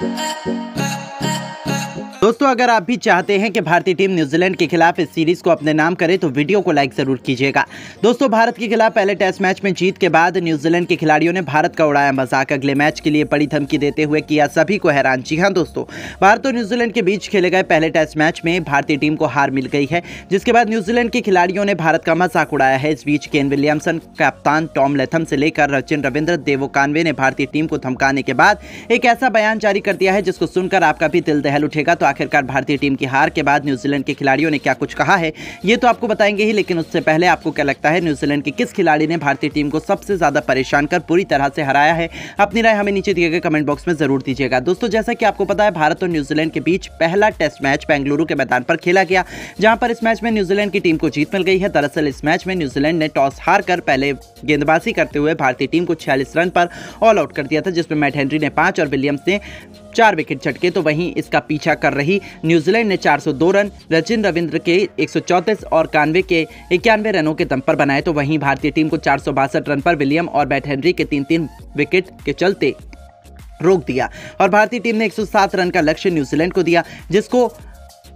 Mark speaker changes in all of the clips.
Speaker 1: I, uh, I दोस्तों अगर आप भी चाहते हैं कि भारतीय टीम न्यूजीलैंड के खिलाफ इस सीरीज को अपने नाम करे तो वीडियो को लाइक जरूर कीजिएगा दोस्तों भारत के खिलाफ पहले टेस्ट मैच में जीत के बाद न्यूजीलैंड के खिलाड़ियों ने भारत का उड़ाया मजाक अगले मैच के लिए बड़ी धमकी देते हुए किया सभी को हैरान जी हाँ दोस्तों भारत और न्यूजीलैंड के बीच खेले गए पहले टेस्ट मैच में भारतीय टीम को हार मिल गई है जिसके बाद न्यूजीलैंड के खिलाड़ियों ने भारत का मजाक उड़ाया है इस बीच केन विलियमसन कप्तान टॉम लेथम से लेकर रचिन रविंद्र देवो कानवे ने भारतीय टीम को धमकाने के बाद एक ऐसा बयान जारी कर दिया है जिसको सुनकर आपका भी दिल दहल उठेगा तो आखिरकार भारतीय टीम की हार के बाद न्यूजीलैंड के खिलाड़ियों ने क्या कुछ कहा है ये तो आपको बताएंगे ही लेकिन उससे पहले आपको क्या लगता है न्यूजीलैंड के किस खिलाड़ी ने भारतीय टीम को सबसे ज़्यादा परेशान कर पूरी तरह से हराया है अपनी राय हमें नीचे दिए गए कमेंट बॉक्स में जरूर दीजिएगा दोस्तों जैसा कि आपको पता है भारत और न्यूजीलैंड के बीच पहला टेस्ट मैच बेंगलुरु के मैदान पर खेला गया जहां पर इस मैच में न्यूजीलैंड की टीम को जीत मिल गई है दरअसल इस मैच में न्यूजीलैंड ने टॉस हार कर पहले गेंदबाजी करते हुए भारतीय टीम को छियालीस रन पर ऑल आउट कर दिया था जिसमें मैट हेनरी ने पांच और विलियम्स ने चार विकेट झटके तो वहीं इसका पीछा कर रही न्यूजीलैंड ने 402 रन रचिन रविंद्र के एक और कानवे के इक्यानवे रनों के दम पर बनाए तो वहीं भारतीय टीम को चार रन पर विलियम और बैट हेनरी के तीन तीन विकेट के चलते रोक दिया और भारतीय टीम ने 107 रन का लक्ष्य न्यूजीलैंड को दिया जिसको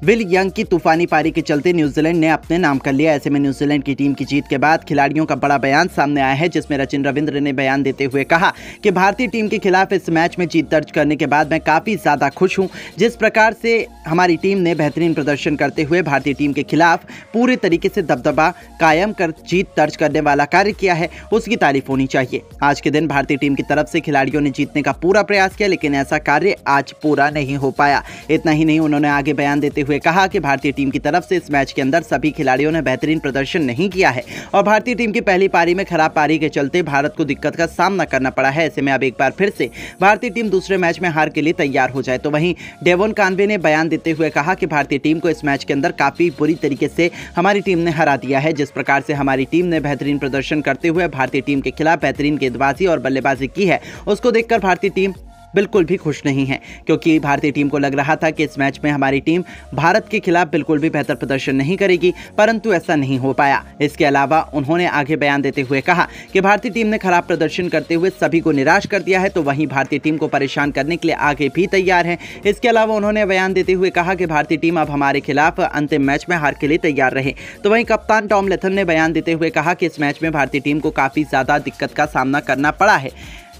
Speaker 1: विल यंग की तूफानी पारी के चलते न्यूजीलैंड ने अपने नाम कर लिया ऐसे में न्यूजीलैंड की टीम की जीत के बाद खिलाड़ियों का बड़ा बयान सामने आया है जिसमें रचिन रविंद्र ने बयान देते हुए कहा कि भारतीय टीम के खिलाफ इस मैच में जीत दर्ज करने के बाद मैं काफ़ी ज़्यादा खुश हूँ जिस प्रकार से हमारी टीम ने बेहतरीन प्रदर्शन करते हुए भारतीय टीम के खिलाफ पूरे तरीके से दबदबा कायम कर जीत दर्ज करने वाला कार्य किया है उसकी तारीफ होनी चाहिए आज के दिन भारतीय टीम की तरफ से खिलाड़ियों ने जीतने का पूरा प्रयास किया लेकिन ऐसा कार्य आज पूरा नहीं हो पाया इतना ही नहीं उन्होंने आगे बयान देते हुए कहा कि भारतीय टीम की तरफ से इस मैच के अंदर सभी खिलाड़ियों ने बेहतरीन प्रदर्शन नहीं किया है और भारतीय टीम की पहली पारी में खराब पारी के चलते भारत को दिक्कत का सामना करना पड़ा है ऐसे में अब एक बार फिर से भारतीय टीम दूसरे मैच में हार के लिए तैयार हो जाए तो वहीं डेवोन कानवे ने बयान देते हुए कहा कि भारतीय टीम को इस मैच के अंदर काफ़ी बुरी तरीके से हमारी टीम ने हरा दिया है जिस प्रकार से हमारी टीम ने बेहतरीन प्रदर्शन करते हुए भारतीय टीम के खिलाफ बेहतरीन गेंदबाजी और बल्लेबाजी की है उसको देखकर भारतीय टीम बिल्कुल भी खुश नहीं है क्योंकि भारतीय टीम को लग रहा था कि इस मैच में हमारी टीम भारत के खिलाफ बिल्कुल भी बेहतर प्रदर्शन नहीं करेगी परंतु ऐसा नहीं हो पाया इसके अलावा उन्होंने आगे बयान देते हुए कहा कि भारतीय टीम ने खराब प्रदर्शन करते हुए सभी को निराश कर दिया है तो वहीं भारतीय टीम को परेशान करने के लिए आगे भी तैयार है इसके अलावा उन्होंने बयान देते हुए कहा कि भारतीय टीम अब हमारे खिलाफ अंतिम मैच में हार के लिए तैयार रहे तो वहीं कप्तान टॉम लेथन ने बयान देते हुए कहा कि इस मैच में भारतीय टीम को काफ़ी ज़्यादा दिक्कत का सामना करना पड़ा है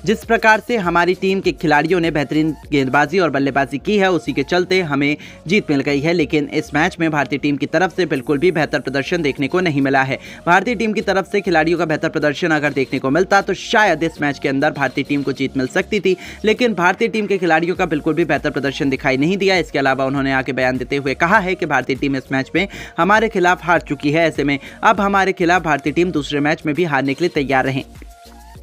Speaker 1: जिस प्रकार से हमारी टीम के खिलाड़ियों ने बेहतरीन गेंदबाजी और बल्लेबाजी की है उसी के चलते हमें जीत मिल गई है लेकिन इस मैच में भारतीय टीम की तरफ से बिल्कुल भी बेहतर प्रदर्शन देखने को नहीं मिला है भारतीय टीम की तरफ से खिलाड़ियों का बेहतर प्रदर्शन अगर देखने को मिलता तो शायद इस मैच के अंदर भारतीय टीम को जीत मिल सकती थी लेकिन भारतीय टीम के खिलाड़ियों का बिल्कुल भी बेहतर प्रदर्शन दिखाई नहीं दिया इसके अलावा उन्होंने आगे बयान देते हुए कहा है कि भारतीय टीम इस मैच में हमारे खिलाफ हार चुकी है ऐसे में अब हमारे खिलाफ भारतीय टीम दूसरे मैच में भी हारने के लिए तैयार रहें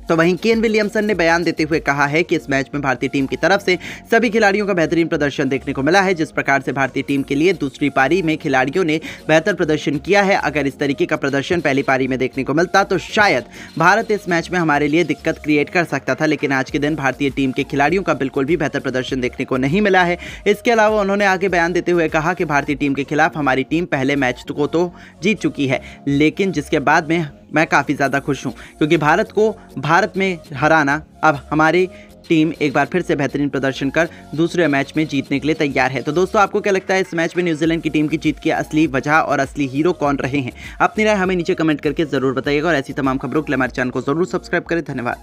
Speaker 1: तो वहीं केन विलियमसन ने बयान देते हुए कहा है कि इस मैच में भारतीय टीम की तरफ से सभी खिलाड़ियों का बेहतरीन प्रदर्शन देखने को मिला है जिस प्रकार से भारतीय टीम के लिए दूसरी पारी में खिलाड़ियों ने बेहतर प्रदर्शन किया है अगर इस तरीके का प्रदर्शन पहली पारी में देखने को मिलता तो शायद भारत इस मैच में हमारे लिए दिक्कत क्रिएट कर सकता था लेकिन आज के दिन भारतीय टीम के खिलाड़ियों का बिल्कुल भी बेहतर प्रदर्शन देखने को नहीं मिला है इसके अलावा उन्होंने आगे बयान देते हुए कहा कि भारतीय टीम के खिलाफ हमारी टीम पहले मैच को तो जीत चुकी है लेकिन जिसके बाद में मैं काफ़ी ज़्यादा खुश हूँ क्योंकि भारत को भारत में हराना अब हमारी टीम एक बार फिर से बेहतरीन प्रदर्शन कर दूसरे मैच में जीतने के लिए तैयार है तो दोस्तों आपको क्या लगता है इस मैच में न्यूजीलैंड की टीम की जीत की असली वजह और असली हीरो कौन रहे हैं अपनी राय हमें नीचे कमेंट करके जरूर बताइएगा और ऐसी तमाम खबरों के लिए हमारे चैनल को जरूर सब्सक्राइब करें धन्यवाद